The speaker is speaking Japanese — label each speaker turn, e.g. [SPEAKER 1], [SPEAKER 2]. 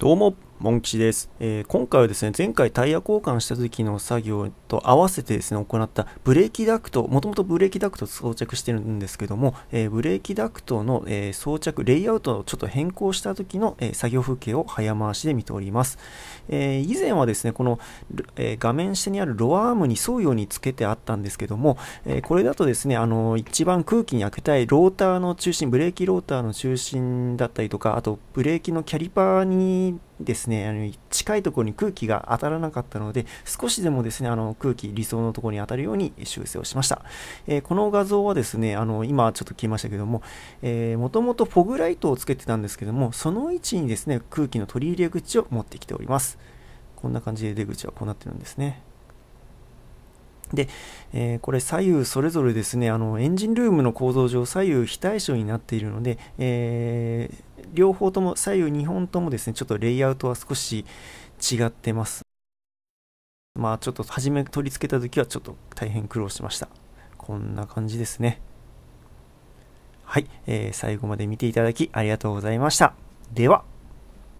[SPEAKER 1] どうも。モン吉です、えー、今回はですね前回タイヤ交換した時の作業と合わせてですね行ったブレーキダクトもともとブレーキダクト装着してるんですけども、えー、ブレーキダクトの、えー、装着レイアウトをちょっと変更した時の、え作業風景を早回しで見ております、え以前はですねこの、え画面下にあるロアアームに沿うようにつけてあったんですけども、えこれだとですねあの一番空気に開けたいローターの中心ブレーキローターの中心だったりとかあとブレーキのキャリパーにですね、あの近いところに空気が当たらなかったので、少しでもですね、あの空気、理想のところに当たるように修正をしました。えー、この画像はですね、あの今ちょっと聞きましたけども、もともとフォグライトをつけてたんですけども、その位置にですね、空気の取り入れ口を持ってきております。こんな感じで出口はこうなってるんですね。で、えー、これ左右それぞれですねあのエンジンルームの構造上左右非対称になっているので、えー、両方とも左右2本ともですねちょっとレイアウトは少し違ってますまあちょっと初め取り付けた時はちょっと大変苦労しましたこんな感じですねはい、えー、最後まで見ていただきありがとうございましたでは